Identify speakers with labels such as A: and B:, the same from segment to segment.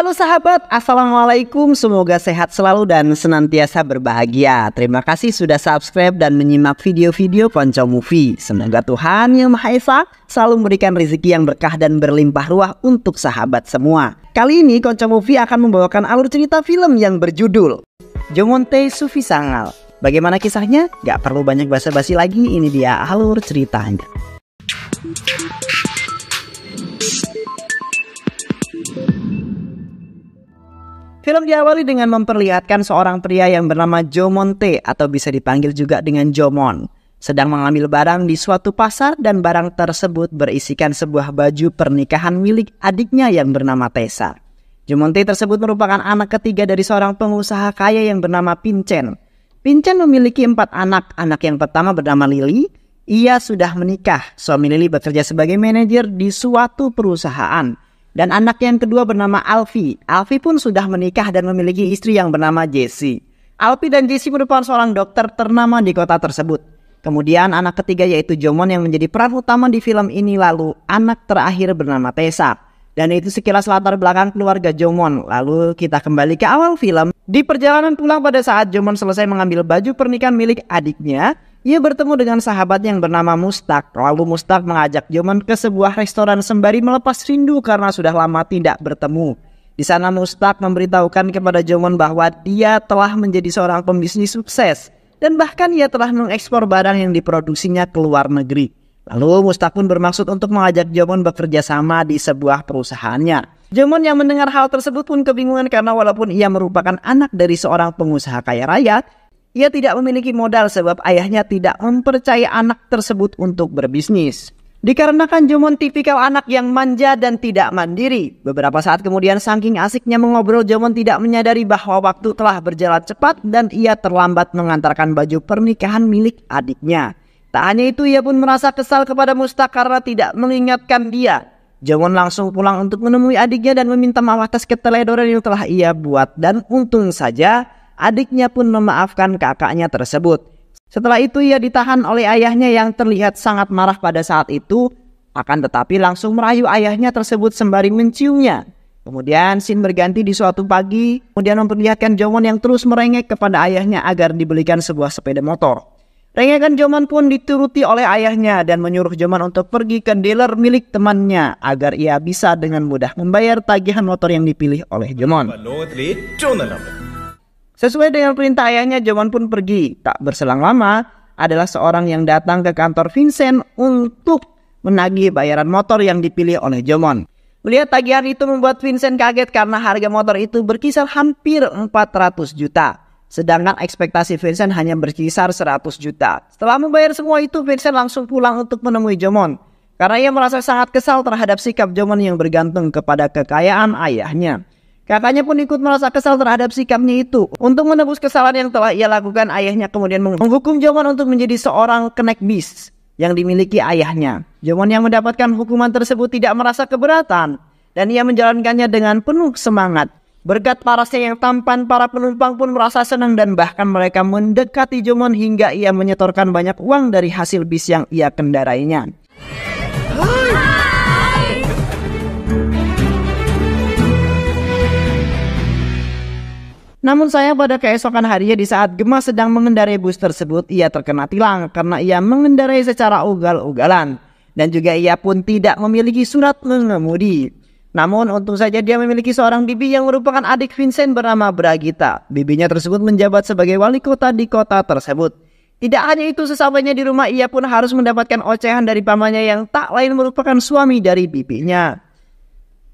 A: Halo sahabat, Assalamualaikum. Semoga sehat selalu dan senantiasa berbahagia. Terima kasih sudah subscribe dan menyimak video-video Ponco Movie. Semoga Tuhan Yang Maha Esa selalu memberikan rezeki yang berkah dan berlimpah ruah untuk sahabat semua. Kali ini Ponco Movie akan membawakan alur cerita film yang berjudul Jomonte Sufi Sangal. Bagaimana kisahnya? Gak perlu banyak basa-basi lagi, ini dia alur ceritanya. Film diawali dengan memperlihatkan seorang pria yang bernama Joe Monte atau bisa dipanggil juga dengan Jomon sedang mengambil barang di suatu pasar dan barang tersebut berisikan sebuah baju pernikahan milik adiknya yang bernama Tessa. Jomonte tersebut merupakan anak ketiga dari seorang pengusaha kaya yang bernama Pincen. Pincen memiliki empat anak. Anak yang pertama bernama Lily. Ia sudah menikah. Suami Lily bekerja sebagai manajer di suatu perusahaan. Dan anak yang kedua bernama Alfi. Alfi pun sudah menikah dan memiliki istri yang bernama Jesse. Alfi dan Jesse merupakan seorang dokter ternama di kota tersebut. Kemudian anak ketiga yaitu Jomon yang menjadi peran utama di film ini lalu anak terakhir bernama Tessa. Dan itu sekilas latar belakang keluarga Jomon. Lalu kita kembali ke awal film. Di perjalanan pulang pada saat Jomon selesai mengambil baju pernikahan milik adiknya, ia bertemu dengan sahabat yang bernama Mustak. Lalu Mustak mengajak Joman ke sebuah restoran sembari melepas rindu karena sudah lama tidak bertemu. Di sana Mustak memberitahukan kepada Joman bahwa dia telah menjadi seorang pembisnis sukses dan bahkan ia telah mengekspor barang yang diproduksinya ke luar negeri. Lalu Mustak pun bermaksud untuk mengajak Jomon bekerja sama di sebuah perusahaannya. Jomon yang mendengar hal tersebut pun kebingungan karena walaupun ia merupakan anak dari seorang pengusaha kaya raya, ia tidak memiliki modal sebab ayahnya tidak mempercaya anak tersebut untuk berbisnis. Dikarenakan Jomon tipikal anak yang manja dan tidak mandiri. Beberapa saat kemudian saking asiknya mengobrol Jomon tidak menyadari bahwa waktu telah berjalan cepat dan ia terlambat mengantarkan baju pernikahan milik adiknya. Tak hanya itu ia pun merasa kesal kepada Musta karena tidak mengingatkan dia. Jomon langsung pulang untuk menemui adiknya dan meminta maaf atas keteledoran yang telah ia buat dan untung saja Adiknya pun memaafkan kakaknya tersebut. Setelah itu ia ditahan oleh ayahnya yang terlihat sangat marah pada saat itu, akan tetapi langsung merayu ayahnya tersebut sembari menciumnya. Kemudian Sin berganti di suatu pagi, kemudian memperlihatkan Jomon yang terus merengek kepada ayahnya agar dibelikan sebuah sepeda motor. Rengekan Jomon pun dituruti oleh ayahnya dan menyuruh Jomon untuk pergi ke dealer milik temannya agar ia bisa dengan mudah membayar tagihan motor yang dipilih oleh Jomon. Sesuai dengan perintah ayahnya, Jomon pun pergi. Tak berselang lama, adalah seorang yang datang ke kantor Vincent untuk menagih bayaran motor yang dipilih oleh Jomon. Melihat tagihan itu membuat Vincent kaget karena harga motor itu berkisar hampir 400 juta. Sedangkan ekspektasi Vincent hanya berkisar 100 juta. Setelah membayar semua itu, Vincent langsung pulang untuk menemui Jomon. Karena ia merasa sangat kesal terhadap sikap Jomon yang bergantung kepada kekayaan ayahnya. Kakaknya pun ikut merasa kesal terhadap sikapnya itu. Untuk menebus kesalahan yang telah ia lakukan, ayahnya kemudian menghukum Jomon untuk menjadi seorang kenek bis yang dimiliki ayahnya. Jomon yang mendapatkan hukuman tersebut tidak merasa keberatan dan ia menjalankannya dengan penuh semangat. Berkat parasnya yang tampan, para penumpang pun merasa senang dan bahkan mereka mendekati Jomon hingga ia menyetorkan banyak uang dari hasil bis yang ia kendarainya. Namun sayang pada keesokan harinya di saat Gema sedang mengendarai bus tersebut ia terkena tilang karena ia mengendarai secara ugal-ugalan dan juga ia pun tidak memiliki surat mengemudi. Namun untung saja dia memiliki seorang bibi yang merupakan adik Vincent bernama Bragita. Bibinya tersebut menjabat sebagai wali kota di kota tersebut. Tidak hanya itu sesampainya di rumah ia pun harus mendapatkan ocehan dari pamannya yang tak lain merupakan suami dari bibinya.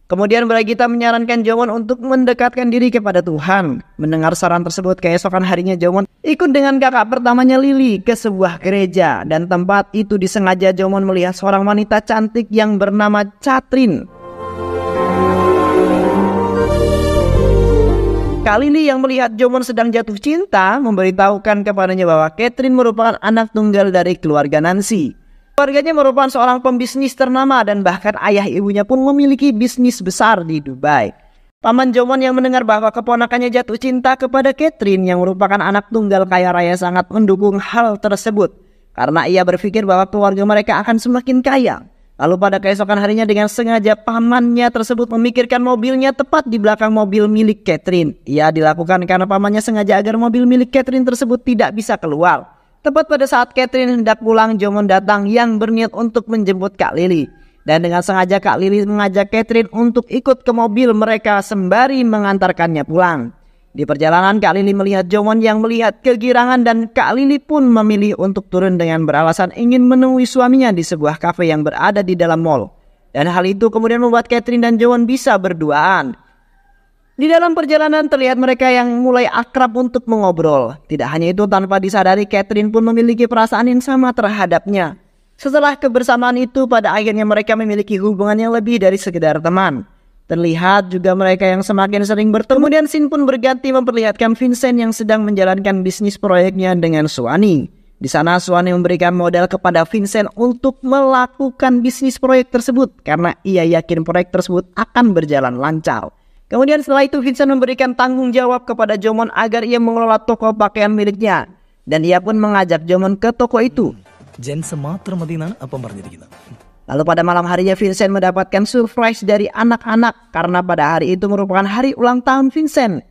A: Kemudian Gita menyarankan Jomon untuk mendekatkan diri kepada Tuhan. Mendengar saran tersebut, keesokan harinya Jomon ikut dengan kakak pertamanya Lili ke sebuah gereja. Dan tempat itu disengaja Jomon melihat seorang wanita cantik yang bernama Catrin. Kali ini yang melihat Jomon sedang jatuh cinta memberitahukan kepadanya bahwa Catherine merupakan anak tunggal dari keluarga Nancy. Keluarganya merupakan seorang pembisnis ternama dan bahkan ayah ibunya pun memiliki bisnis besar di Dubai. Paman Jomon yang mendengar bahwa keponakannya jatuh cinta kepada Catherine yang merupakan anak tunggal kaya raya sangat mendukung hal tersebut. Karena ia berpikir bahwa keluarga mereka akan semakin kaya. Lalu pada keesokan harinya dengan sengaja pamannya tersebut memikirkan mobilnya tepat di belakang mobil milik Catherine. Ia dilakukan karena pamannya sengaja agar mobil milik Catherine tersebut tidak bisa keluar. Tepat pada saat Catherine hendak pulang, Jomon datang yang berniat untuk menjemput Kak Lili. Dan dengan sengaja Kak Lili mengajak Catherine untuk ikut ke mobil mereka sembari mengantarkannya pulang. Di perjalanan Kak Lili melihat Jomon yang melihat kegirangan dan Kak Lili pun memilih untuk turun dengan beralasan ingin menemui suaminya di sebuah kafe yang berada di dalam mall. Dan hal itu kemudian membuat Catherine dan Jomon bisa berduaan. Di dalam perjalanan terlihat mereka yang mulai akrab untuk mengobrol. Tidak hanya itu, tanpa disadari Catherine pun memiliki perasaan yang sama terhadapnya. Setelah kebersamaan itu, pada akhirnya mereka memiliki hubungan yang lebih dari sekedar teman. Terlihat juga mereka yang semakin sering bertemu dan Sin pun berganti memperlihatkan Vincent yang sedang menjalankan bisnis proyeknya dengan Suani. Di sana Suani memberikan modal kepada Vincent untuk melakukan bisnis proyek tersebut karena ia yakin proyek tersebut akan berjalan lancar. Kemudian setelah itu Vincent memberikan tanggung jawab kepada Jomon agar ia mengelola toko pakaian miliknya. Dan ia pun mengajak Jomon ke toko itu. Hmm. Lalu pada malam harinya Vincent mendapatkan surprise dari anak-anak karena pada hari itu merupakan hari ulang tahun Vincent.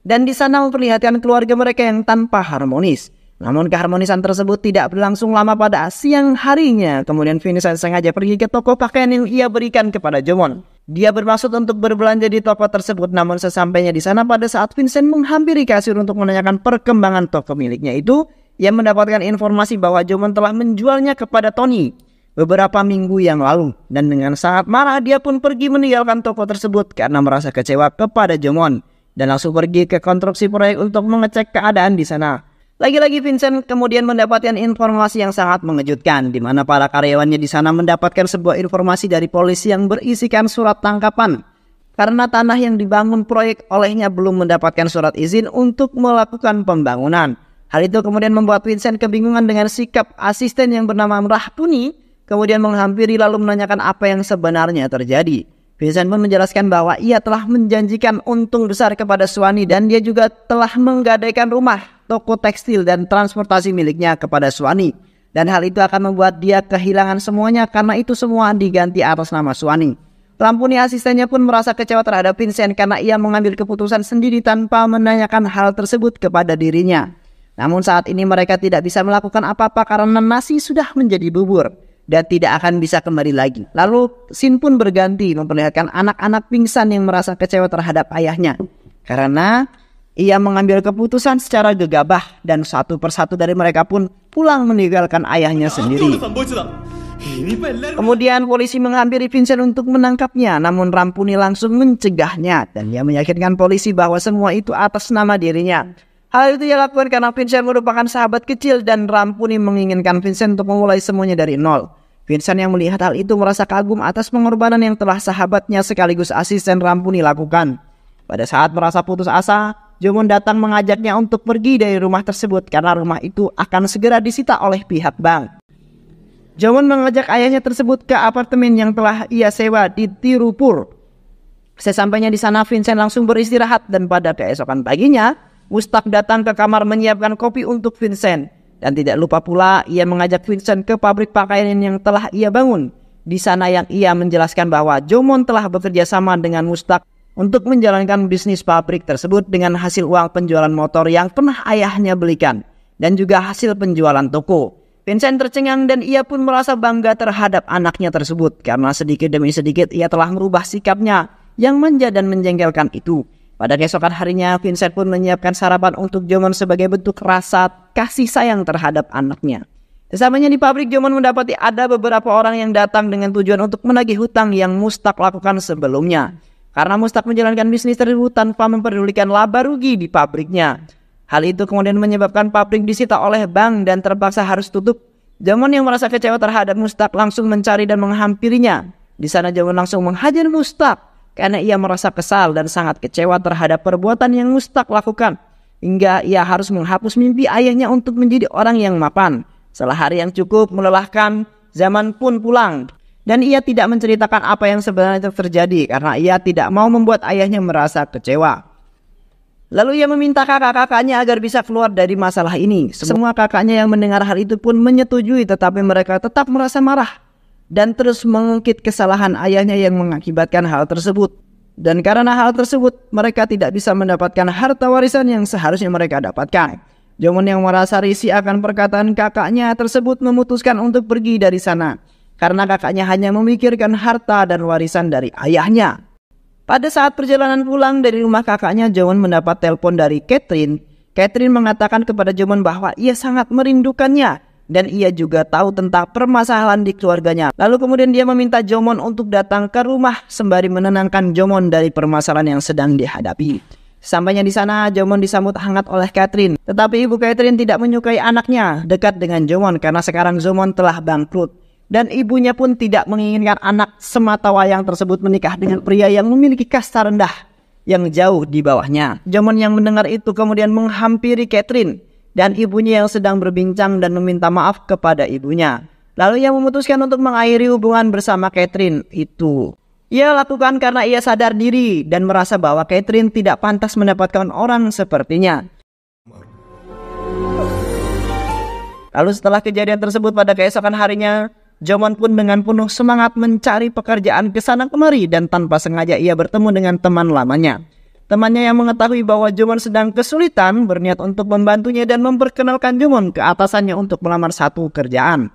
A: Dan di sana memperlihatkan keluarga mereka yang tanpa harmonis. Namun keharmonisan tersebut tidak berlangsung lama pada siang harinya. Kemudian Vincent sengaja pergi ke toko pakaian yang ia berikan kepada Jomon. Dia bermaksud untuk berbelanja di toko tersebut, namun sesampainya di sana pada saat Vincent menghampiri kasir untuk menanyakan perkembangan toko miliknya itu, ia mendapatkan informasi bahwa Jomon telah menjualnya kepada Tony beberapa minggu yang lalu. Dan dengan sangat marah, dia pun pergi meninggalkan toko tersebut karena merasa kecewa kepada Jomon. Dan langsung pergi ke konstruksi proyek untuk mengecek keadaan di sana. Lagi-lagi Vincent kemudian mendapatkan informasi yang sangat mengejutkan di mana para karyawannya di sana mendapatkan sebuah informasi dari polisi yang berisikan surat tangkapan karena tanah yang dibangun proyek olehnya belum mendapatkan surat izin untuk melakukan pembangunan. Hal itu kemudian membuat Vincent kebingungan dengan sikap asisten yang bernama Rahpuni kemudian menghampiri lalu menanyakan apa yang sebenarnya terjadi. Vincent pun menjelaskan bahwa ia telah menjanjikan untung besar kepada Suwani dan dia juga telah menggadaikan rumah toko tekstil dan transportasi miliknya kepada Suwani. Dan hal itu akan membuat dia kehilangan semuanya karena itu semua diganti atas nama Suwani. Lampuni asistennya pun merasa kecewa terhadap Vincent karena ia mengambil keputusan sendiri tanpa menanyakan hal tersebut kepada dirinya. Namun saat ini mereka tidak bisa melakukan apa-apa karena nasi sudah menjadi bubur dan tidak akan bisa kembali lagi. Lalu Sin pun berganti memperlihatkan anak-anak pingsan yang merasa kecewa terhadap ayahnya. Karena ia mengambil keputusan secara gegabah dan satu persatu dari mereka pun pulang meninggalkan ayahnya ya, sendiri. Kemudian polisi menghampiri Vincent untuk menangkapnya, namun Rampuni langsung mencegahnya dan ia meyakinkan polisi bahwa semua itu atas nama dirinya. Hal itu ia lakukan karena Vincent merupakan sahabat kecil dan Rampuni menginginkan Vincent untuk memulai semuanya dari nol. Vincent yang melihat hal itu merasa kagum atas pengorbanan yang telah sahabatnya sekaligus asisten Rampuni lakukan. Pada saat merasa putus asa, Jomon datang mengajaknya untuk pergi dari rumah tersebut karena rumah itu akan segera disita oleh pihak bank. Jomon mengajak ayahnya tersebut ke apartemen yang telah ia sewa di Tirupur. Sesampainya di sana, Vincent langsung beristirahat dan pada keesokan paginya, Mustak datang ke kamar menyiapkan kopi untuk Vincent. Dan tidak lupa pula ia mengajak Vincent ke pabrik pakaian yang telah ia bangun. Di sana yang ia menjelaskan bahwa Jomon telah bekerja sama dengan Mustak untuk menjalankan bisnis pabrik tersebut dengan hasil uang penjualan motor yang pernah ayahnya belikan dan juga hasil penjualan toko. Vincent tercengang dan ia pun merasa bangga terhadap anaknya tersebut karena sedikit demi sedikit ia telah merubah sikapnya yang manja dan menjengkelkan itu. Pada keesokan harinya, Vincent pun menyiapkan sarapan untuk Jomon sebagai bentuk rasa kasih sayang terhadap anaknya. Sesamanya di pabrik, Jomon mendapati ada beberapa orang yang datang dengan tujuan untuk menagih hutang yang Mustak lakukan sebelumnya. Karena Mustak menjalankan bisnis tersebut tanpa memperdulikan laba rugi di pabriknya. Hal itu kemudian menyebabkan pabrik disita oleh bank dan terpaksa harus tutup. Zaman yang merasa kecewa terhadap Mustak langsung mencari dan menghampirinya. Di sana Zaman langsung menghajar Mustak karena ia merasa kesal dan sangat kecewa terhadap perbuatan yang Mustak lakukan. Hingga ia harus menghapus mimpi ayahnya untuk menjadi orang yang mapan. Setelah hari yang cukup melelahkan, zaman pun pulang. Dan ia tidak menceritakan apa yang sebenarnya terjadi karena ia tidak mau membuat ayahnya merasa kecewa. Lalu ia meminta kakak-kakaknya agar bisa keluar dari masalah ini. Semua kakaknya yang mendengar hal itu pun menyetujui tetapi mereka tetap merasa marah dan terus mengungkit kesalahan ayahnya yang mengakibatkan hal tersebut. Dan karena hal tersebut, mereka tidak bisa mendapatkan harta warisan yang seharusnya mereka dapatkan. Jomon yang merasa risih akan perkataan kakaknya tersebut memutuskan untuk pergi dari sana karena kakaknya hanya memikirkan harta dan warisan dari ayahnya. Pada saat perjalanan pulang dari rumah kakaknya, Jomon mendapat telepon dari Catherine. Catherine mengatakan kepada Jomon bahwa ia sangat merindukannya dan ia juga tahu tentang permasalahan di keluarganya. Lalu kemudian dia meminta Jomon untuk datang ke rumah sembari menenangkan Jomon dari permasalahan yang sedang dihadapi. Sampainya di sana, Jomon disambut hangat oleh Catherine. Tetapi ibu Catherine tidak menyukai anaknya dekat dengan Jomon karena sekarang Jomon telah bangkrut dan ibunya pun tidak menginginkan anak semata wayang tersebut menikah dengan pria yang memiliki kasta rendah yang jauh di bawahnya. Jomon yang mendengar itu kemudian menghampiri Catherine dan ibunya yang sedang berbincang dan meminta maaf kepada ibunya. Lalu ia memutuskan untuk mengakhiri hubungan bersama Catherine itu. Ia lakukan karena ia sadar diri dan merasa bahwa Catherine tidak pantas mendapatkan orang sepertinya. Lalu setelah kejadian tersebut pada keesokan harinya, Jomon pun dengan penuh semangat mencari pekerjaan ke sana kemari dan tanpa sengaja ia bertemu dengan teman lamanya. Temannya yang mengetahui bahwa Jomon sedang kesulitan berniat untuk membantunya dan memperkenalkan Jomon ke atasannya untuk melamar satu kerjaan.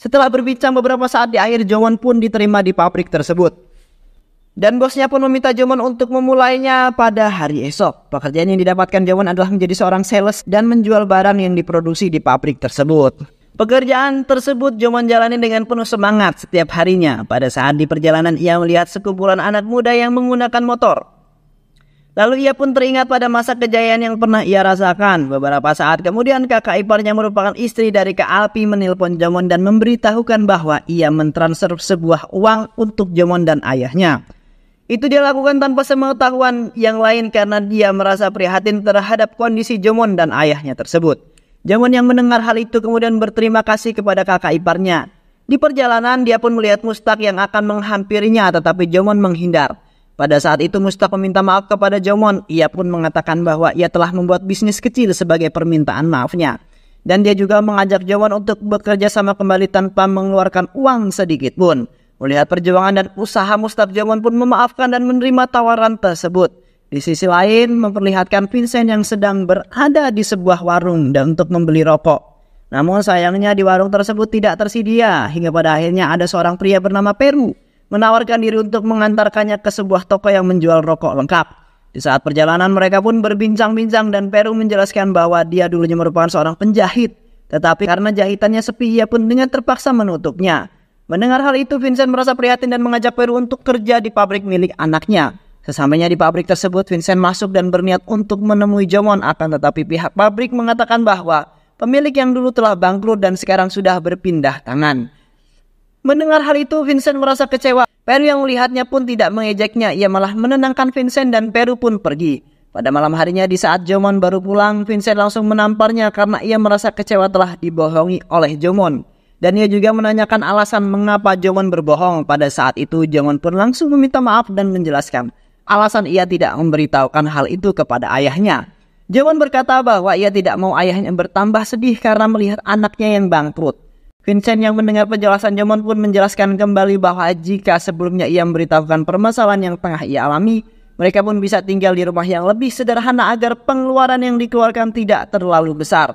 A: Setelah berbincang beberapa saat di akhir Jomon pun diterima di pabrik tersebut. Dan bosnya pun meminta Jomon untuk memulainya pada hari esok. Pekerjaan yang didapatkan Jomon adalah menjadi seorang sales dan menjual barang yang diproduksi di pabrik tersebut. Pekerjaan tersebut Jomon jalani dengan penuh semangat setiap harinya. Pada saat di perjalanan ia melihat sekumpulan anak muda yang menggunakan motor. Lalu ia pun teringat pada masa kejayaan yang pernah ia rasakan. Beberapa saat kemudian kakak iparnya merupakan istri dari Kak Alpi menelpon Jomon dan memberitahukan bahwa ia mentransfer sebuah uang untuk Jomon dan ayahnya. Itu dia lakukan tanpa semengetahuan yang lain karena dia merasa prihatin terhadap kondisi Jomon dan ayahnya tersebut. Jamun yang mendengar hal itu kemudian berterima kasih kepada kakak iparnya. Di perjalanan dia pun melihat Mustak yang akan menghampirinya tetapi Jomon menghindar. Pada saat itu Mustak meminta maaf kepada Jomon. Ia pun mengatakan bahwa ia telah membuat bisnis kecil sebagai permintaan maafnya. Dan dia juga mengajak Jomon untuk bekerja sama kembali tanpa mengeluarkan uang sedikit pun. Melihat perjuangan dan usaha Mustak Jomon pun memaafkan dan menerima tawaran tersebut. Di sisi lain, memperlihatkan Vincent yang sedang berada di sebuah warung dan untuk membeli rokok. Namun sayangnya di warung tersebut tidak tersedia, hingga pada akhirnya ada seorang pria bernama Peru menawarkan diri untuk mengantarkannya ke sebuah toko yang menjual rokok lengkap. Di saat perjalanan mereka pun berbincang-bincang dan Peru menjelaskan bahwa dia dulunya merupakan seorang penjahit. Tetapi karena jahitannya sepi, ia pun dengan terpaksa menutupnya. Mendengar hal itu, Vincent merasa prihatin dan mengajak Peru untuk kerja di pabrik milik anaknya. Sesampainya di pabrik tersebut, Vincent masuk dan berniat untuk menemui Jomon, akan tetapi pihak pabrik mengatakan bahwa pemilik yang dulu telah bangkrut dan sekarang sudah berpindah tangan. Mendengar hal itu, Vincent merasa kecewa. Peru yang melihatnya pun tidak mengejeknya, ia malah menenangkan Vincent dan Peru pun pergi. Pada malam harinya di saat Jomon baru pulang, Vincent langsung menamparnya karena ia merasa kecewa telah dibohongi oleh Jomon. Dan ia juga menanyakan alasan mengapa Jomon berbohong. Pada saat itu, Jomon pun langsung meminta maaf dan menjelaskan alasan ia tidak memberitahukan hal itu kepada ayahnya. Jawan berkata bahwa ia tidak mau ayahnya bertambah sedih karena melihat anaknya yang bangkrut. Vincent yang mendengar penjelasan Jomon pun menjelaskan kembali bahwa jika sebelumnya ia memberitahukan permasalahan yang tengah ia alami, mereka pun bisa tinggal di rumah yang lebih sederhana agar pengeluaran yang dikeluarkan tidak terlalu besar.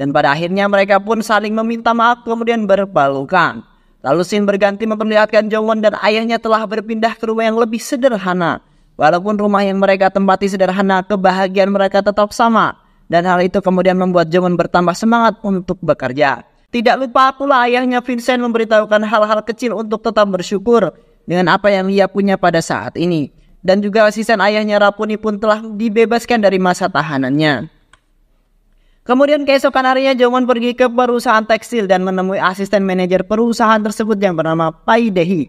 A: Dan pada akhirnya mereka pun saling meminta maaf kemudian berbalukan. Lalu Sin berganti memperlihatkan Jomon dan ayahnya telah berpindah ke rumah yang lebih sederhana Walaupun rumah yang mereka tempati sederhana, kebahagiaan mereka tetap sama. Dan hal itu kemudian membuat Jomon bertambah semangat untuk bekerja. Tidak lupa pula ayahnya Vincent memberitahukan hal-hal kecil untuk tetap bersyukur dengan apa yang ia punya pada saat ini. Dan juga asisten ayahnya Rapuni pun telah dibebaskan dari masa tahanannya. Kemudian keesokan harinya Jomon pergi ke perusahaan tekstil dan menemui asisten manajer perusahaan tersebut yang bernama Pai Dehi.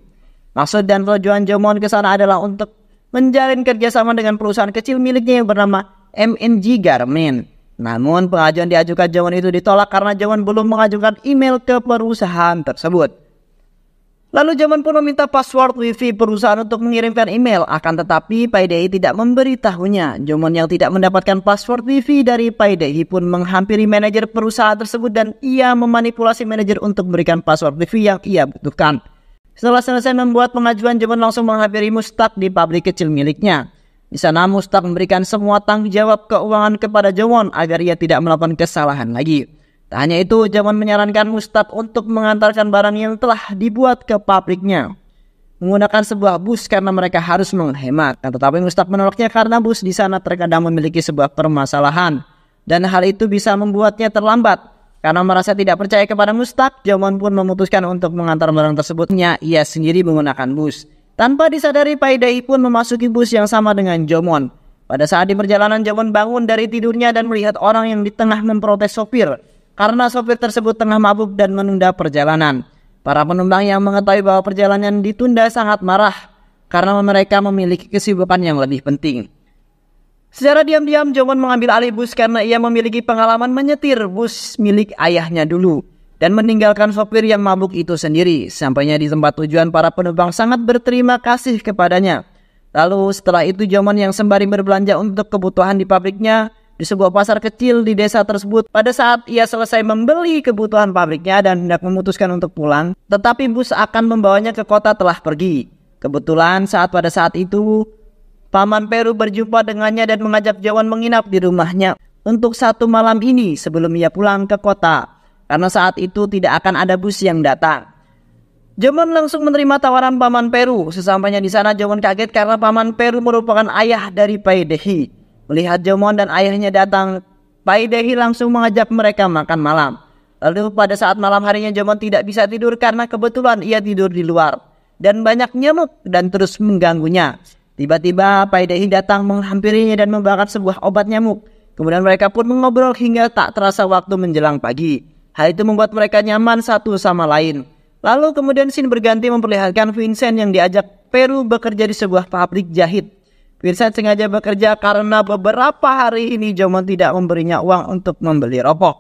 A: Maksud dan tujuan Jomon ke sana adalah untuk menjalin kerjasama dengan perusahaan kecil miliknya yang bernama MNG Garmin. Namun pengajuan diajukan Jawan itu ditolak karena Jawan belum mengajukan email ke perusahaan tersebut. Lalu Jawan pun meminta password wifi perusahaan untuk mengirimkan email, akan tetapi Payday tidak memberitahunya. Jawan yang tidak mendapatkan password wifi dari Payday pun menghampiri manajer perusahaan tersebut dan ia memanipulasi manajer untuk memberikan password wifi yang ia butuhkan. Setelah selesai membuat pengajuan, Jepun langsung menghampiri Mustaq di pabrik kecil miliknya. Di sana Mustaq memberikan semua tanggung jawab keuangan kepada Jawon agar ia tidak melakukan kesalahan lagi. Tak hanya itu, Jawon menyarankan Mustaq untuk mengantarkan barang yang telah dibuat ke pabriknya menggunakan sebuah bus karena mereka harus menghemat. tetapi Mustaq menolaknya karena bus di sana terkadang memiliki sebuah permasalahan dan hal itu bisa membuatnya terlambat. Karena merasa tidak percaya kepada Mustaq, Jomon pun memutuskan untuk mengantar barang tersebutnya ia sendiri menggunakan bus. Tanpa disadari Paidai pun memasuki bus yang sama dengan Jomon. Pada saat di perjalanan Jomon bangun dari tidurnya dan melihat orang yang di tengah memprotes sopir karena sopir tersebut tengah mabuk dan menunda perjalanan. Para penumpang yang mengetahui bahwa perjalanan ditunda sangat marah karena mereka memiliki kesibukan yang lebih penting. Secara diam-diam, Jongwon mengambil alih bus karena ia memiliki pengalaman menyetir bus milik ayahnya dulu dan meninggalkan sopir yang mabuk itu sendiri. Sampainya di tempat tujuan, para penumpang sangat berterima kasih kepadanya. Lalu setelah itu Jongwon yang sembari berbelanja untuk kebutuhan di pabriknya di sebuah pasar kecil di desa tersebut. Pada saat ia selesai membeli kebutuhan pabriknya dan hendak memutuskan untuk pulang, tetapi bus akan membawanya ke kota telah pergi. Kebetulan saat pada saat itu Paman Peru berjumpa dengannya dan mengajak Jawan menginap di rumahnya untuk satu malam ini sebelum ia pulang ke kota karena saat itu tidak akan ada bus yang datang. Jawan langsung menerima tawaran Paman Peru. Sesampainya di sana Jawan kaget karena Paman Peru merupakan ayah dari Paidehi. Melihat Jawan dan ayahnya datang, Paidehi langsung mengajak mereka makan malam. Lalu pada saat malam harinya Jawan tidak bisa tidur karena kebetulan ia tidur di luar dan banyak nyamuk dan terus mengganggunya. Tiba-tiba Paidehi datang menghampirinya dan membakar sebuah obat nyamuk. Kemudian mereka pun mengobrol hingga tak terasa waktu menjelang pagi. Hal itu membuat mereka nyaman satu sama lain. Lalu kemudian Sin berganti memperlihatkan Vincent yang diajak Peru bekerja di sebuah pabrik jahit. Vincent sengaja bekerja karena beberapa hari ini Jomon tidak memberinya uang untuk membeli rokok.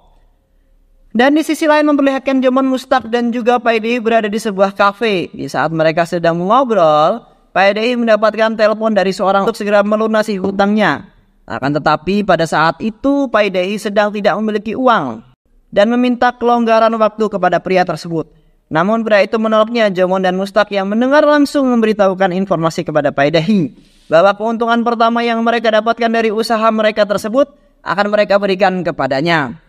A: Dan di sisi lain memperlihatkan Jomon Mustaq dan juga Paidi berada di sebuah kafe. Di saat mereka sedang mengobrol, Pak Edi mendapatkan telepon dari seorang untuk segera melunasi hutangnya. Akan tetapi pada saat itu Pak Edi sedang tidak memiliki uang dan meminta kelonggaran waktu kepada pria tersebut. Namun pria itu menolaknya Jomon dan Mustak yang mendengar langsung memberitahukan informasi kepada Pak Edi bahwa keuntungan pertama yang mereka dapatkan dari usaha mereka tersebut akan mereka berikan kepadanya.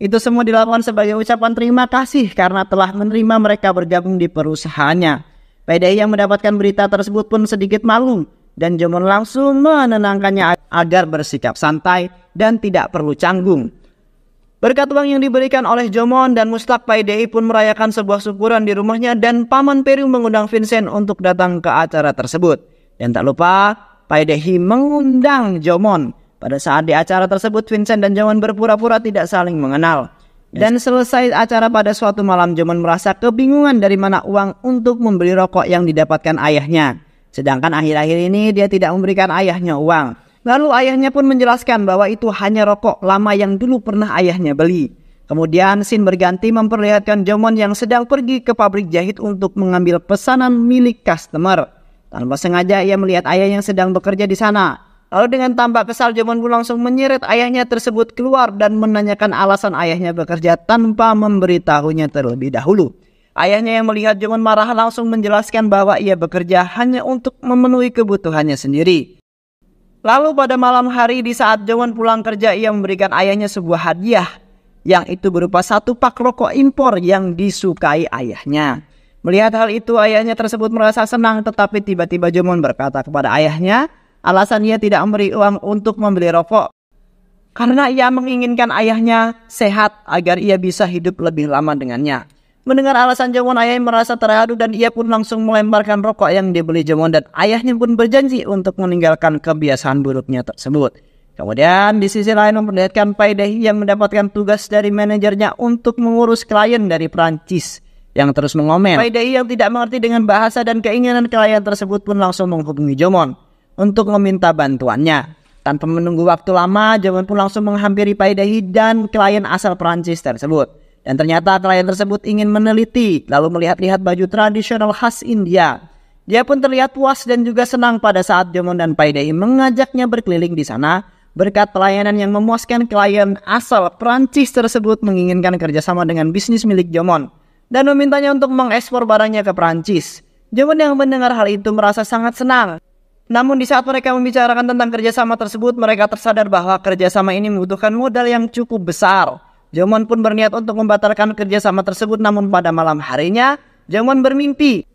A: Itu semua dilakukan sebagai ucapan terima kasih karena telah menerima mereka bergabung di perusahaannya. PDI yang mendapatkan berita tersebut pun sedikit malu dan Jomon langsung menenangkannya agar bersikap santai dan tidak perlu canggung. Berkat uang yang diberikan oleh Jomon dan Mustaq Paidei pun merayakan sebuah syukuran di rumahnya dan Paman Peri mengundang Vincent untuk datang ke acara tersebut. Dan tak lupa Paidei mengundang Jomon. Pada saat di acara tersebut Vincent dan Jomon berpura-pura tidak saling mengenal. Dan selesai acara pada suatu malam, Jomon merasa kebingungan dari mana uang untuk membeli rokok yang didapatkan ayahnya. Sedangkan akhir-akhir ini dia tidak memberikan ayahnya uang. Lalu ayahnya pun menjelaskan bahwa itu hanya rokok lama yang dulu pernah ayahnya beli. Kemudian Sin berganti memperlihatkan Jomon yang sedang pergi ke pabrik jahit untuk mengambil pesanan milik customer. Tanpa sengaja ia melihat ayah yang sedang bekerja di sana. Lalu dengan tampak kesal pun langsung menyeret ayahnya tersebut keluar dan menanyakan alasan ayahnya bekerja tanpa memberitahunya terlebih dahulu. Ayahnya yang melihat Jomon marah langsung menjelaskan bahwa ia bekerja hanya untuk memenuhi kebutuhannya sendiri. Lalu pada malam hari di saat Jomon pulang kerja ia memberikan ayahnya sebuah hadiah yang itu berupa satu pak rokok impor yang disukai ayahnya. Melihat hal itu ayahnya tersebut merasa senang tetapi tiba-tiba Jomon berkata kepada ayahnya, Alasannya tidak memberi uang untuk membeli rokok. Karena ia menginginkan ayahnya sehat agar ia bisa hidup lebih lama dengannya. Mendengar alasan Jawon, ayah merasa terharu dan ia pun langsung melemparkan rokok yang dibeli Jawon dan ayahnya pun berjanji untuk meninggalkan kebiasaan buruknya tersebut. Kemudian di sisi lain memperlihatkan Paidehi yang mendapatkan tugas dari manajernya untuk mengurus klien dari Perancis yang terus mengomel. Paidehi yang tidak mengerti dengan bahasa dan keinginan klien tersebut pun langsung menghubungi Jomon untuk meminta bantuannya. Tanpa menunggu waktu lama, Jawan pun langsung menghampiri Paidahi dan klien asal Perancis tersebut. Dan ternyata klien tersebut ingin meneliti, lalu melihat-lihat baju tradisional khas India. Dia pun terlihat puas dan juga senang pada saat Jomon dan Paidai mengajaknya berkeliling di sana. Berkat pelayanan yang memuaskan klien asal Prancis tersebut menginginkan kerjasama dengan bisnis milik Jomon. Dan memintanya untuk mengekspor barangnya ke Prancis. Jomon yang mendengar hal itu merasa sangat senang namun di saat mereka membicarakan tentang kerjasama tersebut, mereka tersadar bahwa kerjasama ini membutuhkan modal yang cukup besar. Jomon pun berniat untuk membatalkan kerjasama tersebut, namun pada malam harinya, Jomon bermimpi.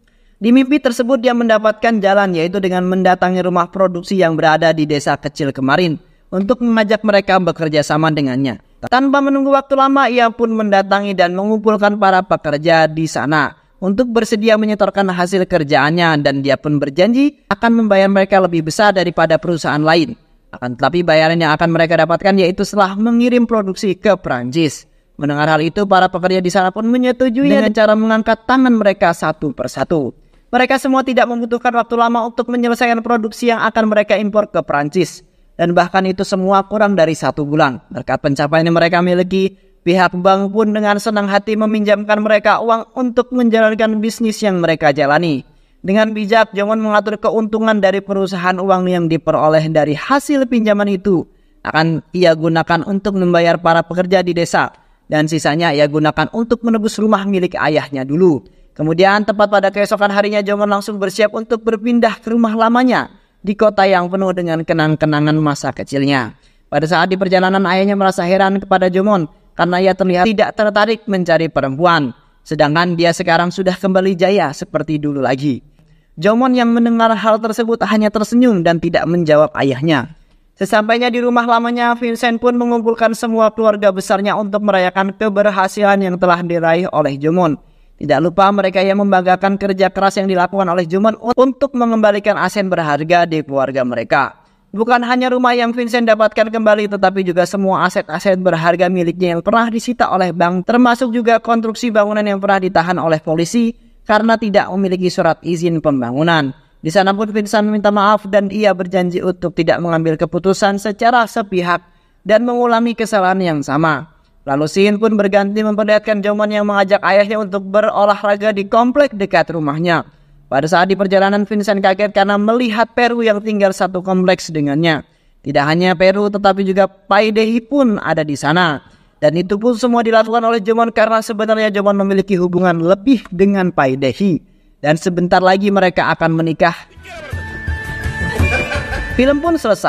A: Di mimpi tersebut dia mendapatkan jalan yaitu dengan mendatangi rumah produksi yang berada di desa kecil kemarin untuk mengajak mereka bekerja sama dengannya. Tanpa menunggu waktu lama, ia pun mendatangi dan mengumpulkan para pekerja di sana untuk bersedia menyetorkan hasil kerjaannya dan dia pun berjanji akan membayar mereka lebih besar daripada perusahaan lain. Akan tetapi bayaran yang akan mereka dapatkan yaitu setelah mengirim produksi ke Prancis. Mendengar hal itu, para pekerja di sana pun menyetujui dengan cara mengangkat tangan mereka satu persatu. Mereka semua tidak membutuhkan waktu lama untuk menyelesaikan produksi yang akan mereka impor ke Prancis. Dan bahkan itu semua kurang dari satu bulan. Berkat pencapaian yang mereka miliki, Pihak bank pun dengan senang hati meminjamkan mereka uang untuk menjalankan bisnis yang mereka jalani. Dengan bijak, Jongon mengatur keuntungan dari perusahaan uang yang diperoleh dari hasil pinjaman itu akan ia gunakan untuk membayar para pekerja di desa dan sisanya ia gunakan untuk menebus rumah milik ayahnya dulu. Kemudian tepat pada keesokan harinya Jongon langsung bersiap untuk berpindah ke rumah lamanya di kota yang penuh dengan kenang-kenangan masa kecilnya. Pada saat di perjalanan ayahnya merasa heran kepada Jomon karena ia terlihat iya. tidak tertarik mencari perempuan. Sedangkan dia sekarang sudah kembali jaya seperti dulu lagi. Jomon yang mendengar hal tersebut hanya tersenyum dan tidak menjawab ayahnya. Sesampainya di rumah lamanya, Vincent pun mengumpulkan semua keluarga besarnya untuk merayakan keberhasilan yang telah diraih oleh Jomon. Tidak lupa mereka yang membanggakan kerja keras yang dilakukan oleh Jomon untuk mengembalikan aset berharga di keluarga mereka. Bukan hanya rumah yang Vincent dapatkan kembali, tetapi juga semua aset-aset berharga miliknya yang pernah disita oleh bank, termasuk juga konstruksi bangunan yang pernah ditahan oleh polisi karena tidak memiliki surat izin pembangunan. Di sana pun Vincent minta maaf dan ia berjanji untuk tidak mengambil keputusan secara sepihak dan mengulangi kesalahan yang sama. Lalu Sin pun berganti memperlihatkan jaman yang mengajak ayahnya untuk berolahraga di komplek dekat rumahnya. Pada saat di perjalanan Vincent kaget karena melihat Peru yang tinggal satu kompleks dengannya. Tidak hanya Peru tetapi juga Paidehi pun ada di sana. Dan itu pun semua dilakukan oleh Jomon karena sebenarnya Jomon memiliki hubungan lebih dengan Paidehi. Dan sebentar lagi mereka akan menikah. Film pun selesai.